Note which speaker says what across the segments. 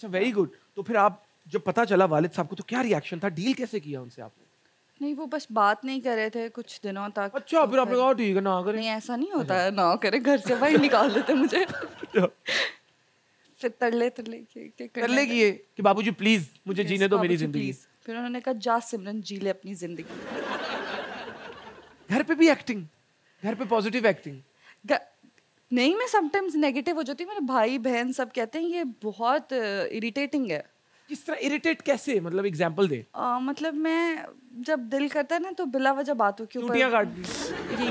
Speaker 1: अच्छा very good तो फिर आप जब पता चला वालिद साहब को तो क्या रिएक्शन था डील कैसे किया उनसे आपने
Speaker 2: नहीं वो बस बात नहीं कर रहे थे कुछ दिनों तक अच्छा फिर आपने कहा
Speaker 1: ठीक है ना करें नहीं ऐसा नहीं होता अच्छा। है
Speaker 2: ना करें घर से भाई निकाल देते मुझे अच्छा। फिर तरले तरले किए तरले किए
Speaker 1: कि बाबूजी प्लीज मुझे जीने दो मेरी जिंदगी
Speaker 2: फिर उन्होंने कहा जा सिमरन जी ले अपनी
Speaker 1: जिंदगी घर पे भी एक्टिंग घर पे पॉजिटिव एक्टिंग
Speaker 2: नहीं मैं समटाइम्स नेगेटिव हो जाती हूँ मेरे भाई बहन सब कहते हैं ये बहुत इरिटेटिंग है
Speaker 1: किस तरह इरिटेट कैसे मतलब एग्जांपल दे
Speaker 2: आ, मतलब मैं जब दिल करता है ना तो बिला वजह बातों के ऊपर ये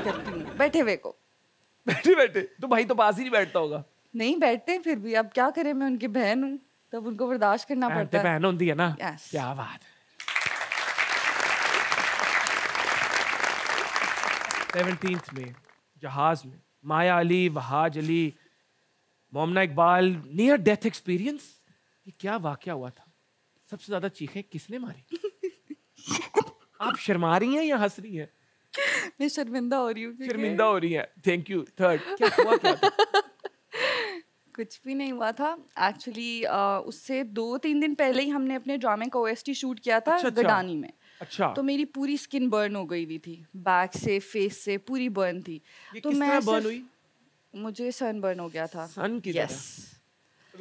Speaker 2: करती हूँ बैठे हुए को
Speaker 1: बैठे बैठे तो भाई तो पास ही नहीं बैठता होगा
Speaker 2: नहीं बैठते फिर भी अब क्या करें मैं उनकी बहन हूँ तब उनको बर्दाश्त करना पड़ता है बहन होती
Speaker 1: है ना क्या बात सेवनटीन में जहाज में Maya Ali Wahaj Ali Momina Iqbal near death experience ये क्या वाक्य हुआ था सबसे ज्यादा चीखें किसने मारी आप शर्मा रही हैं या हंस रही हैं मैं शर्मिंदा हो रही हूँ शर्मिंदा हो रही है थैंक यू थर्ड क्या हुआ क्या
Speaker 2: कुछ भी नहीं हुआ था एक्चुअली uh, उससे दो तीन दिन पहले ही हमने अपने ड्रामे का ओएसटी शूट किया था अच्छा, अच्छा। गडानी में अच्छा तो मेरी पूरी स्किन बर्न हो गई हुई थी बैक से फेस से पूरी बर्न थी तो मैं बर्न हुई मुझे सन बर्न हो गया था सन की yes.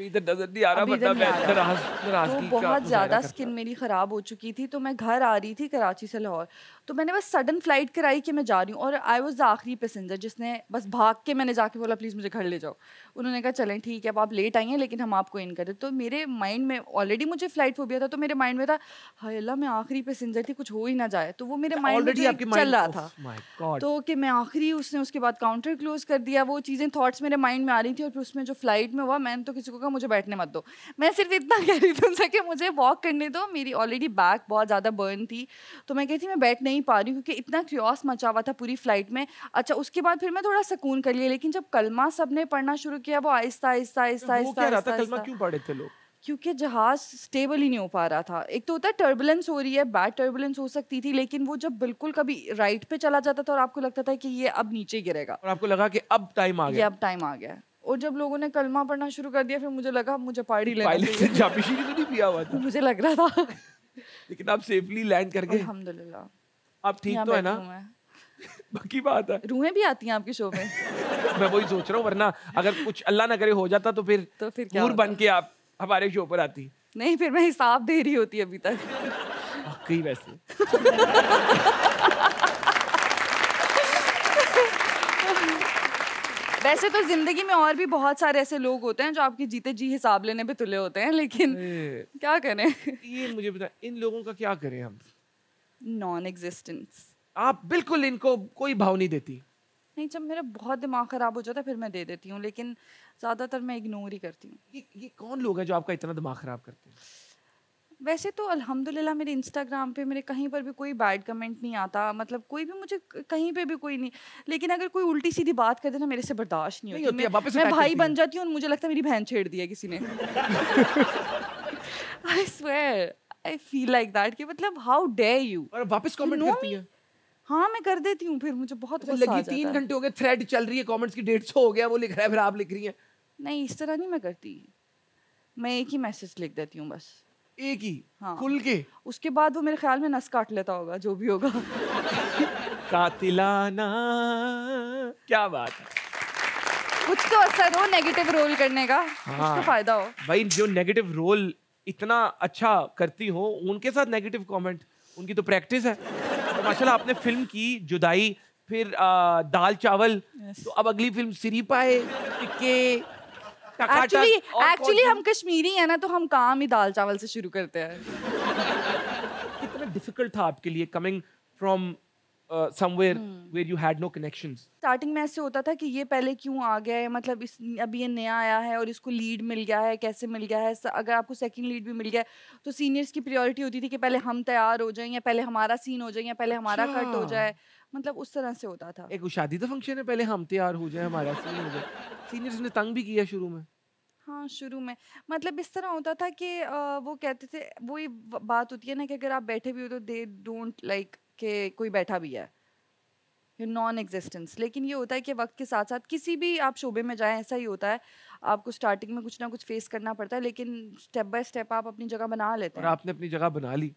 Speaker 1: इधर नजर नहीं आ रहा मैं तो बहुत ज़्यादा स्किन
Speaker 2: मेरी ख़राब हो चुकी थी तो मैं घर आ रही थी कराची से लाहौर तो मैंने बस सडन फ्लाइट कराई कि मैं जा रही हूँ और आई वॉज द आखिरी पैसेंजर जिसने बस भाग के मैंने जाके बोला प्लीज़ मुझे घर ले जाओ उन्होंने कहा चलें ठीक है अब आप लेट आई हैं लेकिन हम आपको इन करें तो मेरे माइंड में ऑलरेडी मुझे फ्लाइट फोबिया था तो मेरे माइंड में था हाई अल्लाह मैं आखिरी पैसेंजर थी कुछ हो ही ना जाए तो वो मेरे माइंड अच्छा, में तो चल रहा oh था तो कि मैं आखिरी उसने उसके बाद काउंटर क्लोज कर दिया वो चीज़ें थाट्स मेरे माइंड में आ रही थी और फिर उसमें जो फ्लाइट में हुआ मैंने तो किसी को होगा मुझे बैठने मत दो मैं सिर्फ इतना कह रही थी उनसे कि मुझे वॉक करने दो मेरी ऑलरेडी बैक बहुत ज़्यादा बर्न थी तो मैं कहती मैं बैठ नहीं पा रही क्योंकि इतना क्रियोस मचा हुआ था पूरी फ्लाइट में अच्छा उसके बाद फिर मैं थोड़ा सुकून कर लिया लेकिन जब कलमा सब ने पढ़ना शुरू किया वो आहिस्ता आहिस्ता आहिस्ता आहिस्ता क्यों पढ़े थे लोग क्योंकि जहाज़ स्टेबल ही नहीं हो पा रहा था एक तो होता है टर्बुलेंस हो रही है बैड टर्बुलेंस हो सकती थी लेकिन वो जब बिल्कुल कभी राइट पे चला जाता था और आपको लगता था कि ये अब नीचे गिरेगा
Speaker 1: और आपको लगा कि अब टाइम आ गया ये अब
Speaker 2: टाइम आ गया और जब लोगों ने कलमा पढ़ना शुरू कर दिया फिर मुझे लगा मुझे पहाड़ी लेना
Speaker 1: तो नहीं पिया हुआ था मुझे लग रहा था लेकिन आप सेफली लैंड कर गए अल्हम्दुलिल्लाह आप ठीक तो है ना बाकी बात है
Speaker 2: रूहें भी आती हैं आपके शो में
Speaker 1: मैं वही सोच रहा हूँ वरना अगर कुछ अल्लाह ना करे हो जाता तो फिर तो फिर क्या बन के आप हमारे शो पर आती
Speaker 2: नहीं फिर मैं हिसाब दे रही होती अभी तक वाकई वैसे वैसे तो जिंदगी में और भी बहुत सारे ऐसे लोग होते हैं जो आपके जीते जी हिसाब लेने पे तुले होते हैं लेकिन
Speaker 1: क्या करें ये मुझे बता इन लोगों का क्या करें हम नॉन एग्जिस्टेंस आप बिल्कुल इनको कोई भाव नहीं देती
Speaker 2: नहीं जब मेरा बहुत दिमाग खराब हो जाता है फिर मैं दे देती हूँ लेकिन ज़्यादातर मैं इग्नोर ही करती हूँ ये
Speaker 1: ये कौन लोग हैं जो आपका इतना दिमाग खराब करते हैं
Speaker 2: वैसे तो अल्हम्दुलिल्लाह मेरे इंस्टाग्राम पे मेरे कहीं पर भी कोई बैड कमेंट नहीं आता मतलब कोई भी मुझे कहीं पे भी कोई नहीं लेकिन अगर कोई उल्टी सीधी बात कर देना मेरे से बर्दाश्त नहीं, होती, होती मैं, मैं भाई बन जाती हूँ मुझे लगता है मेरी बहन छेड़ दी है किसी ने I swear I feel like that कि मतलब हाउ डेयर यू और वापस कमेंट करती है हाँ मैं कर देती हूँ फिर मुझे बहुत मतलब लगी तीन घंटे
Speaker 1: हो गए थ्रेड चल रही है कमेंट्स की डेढ़ सौ हो गया वो लिख रहा है फिर आप लिख रही हैं नहीं इस तरह नहीं मैं करती मैं एक ही मैसेज लिख देती हूँ बस
Speaker 2: एक ही हाँ खुल के उसके बाद वो मेरे ख्याल में नस काट लेता होगा जो भी होगा
Speaker 1: कातिलाना क्या बात है
Speaker 2: कुछ तो असर हो नेगेटिव रोल करने का
Speaker 1: हाँ। कुछ तो फायदा हो भाई जो नेगेटिव रोल इतना अच्छा करती हो उनके साथ नेगेटिव कमेंट उनकी तो प्रैक्टिस है तो माशाल्लाह आपने फिल्म की जुदाई फिर आ, दाल चावल yes. तो अब अगली फिल्म सिरी पाए टिक्के एक्चुअली एक्चुअली हम
Speaker 2: कश्मीरी है ना तो हम काम ही दाल चावल से शुरू करते हैं
Speaker 1: कितना डिफिकल्ट था आपके लिए coming from somewhere where you had no connections
Speaker 2: starting में ऐसे होता था कि ये पहले क्यों आ गया है मतलब इस अभी ये नया आया है और इसको लीड मिल गया है कैसे मिल गया है अगर आपको सेकंड लीड भी मिल गया तो सीनियर्स की प्रायोरिटी होती थी कि पहले हम तैयार हो जाएं या पहले हमारा सीन हो जाए या पहले हमारा कट अच्छा। हो जाए मतलब उस तरह से होता था
Speaker 1: एक शादी का तो फंक्शन है पहले हम तैयार हो जाए हमारा सीन हो जाए सीनियर्स ने तंग भी किया शुरू में
Speaker 2: हाँ, शुरू में। मतलब इस तरह होता था कि वो कहते थे वही बात होती है ना कि अगर आप बैठे भी हो तो दे डोंट लाइक के कोई बैठा भी है। नॉन एग्जिस्टेंस लेकिन ये होता है कि वक़्त के साथ-साथ किसी भी आप शोबे में जाएँ ऐसा ही होता है। आपको स्टार्टिंग में कुछ ना कुछ फ़ेस करना पड़ता है लेकिन स्टेप बाय
Speaker 1: स्टेप आप अपनी जगह बना लेते और हैं। आपने अपनी जगह बना ली।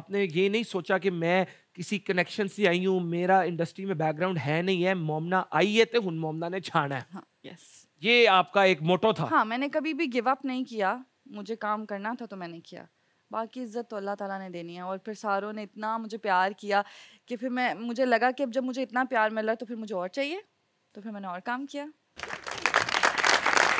Speaker 1: आपने ये नहीं सोचा कि मैं किसी कनेक्शन से आई हूँ, मेरा इंडस्ट्री में बैकग्राउंड है नहीं है, मोमना आई है तो हुन मोमना ने छाना है। हाँ, यस। ये आपका एक मोटो था हाँ
Speaker 2: मैंने कभी भी गिव अप नहीं किया मुझे काम करना था तो मैंने किया बाकी इज़्ज़त तो अल्लाह ताला ने देनी है और फिर सारों ने इतना मुझे प्यार किया कि फिर मैं मुझे लगा कि अब जब मुझे इतना प्यार मिल रहा है तो फिर मुझे और चाहिए तो फिर मैंने और काम किया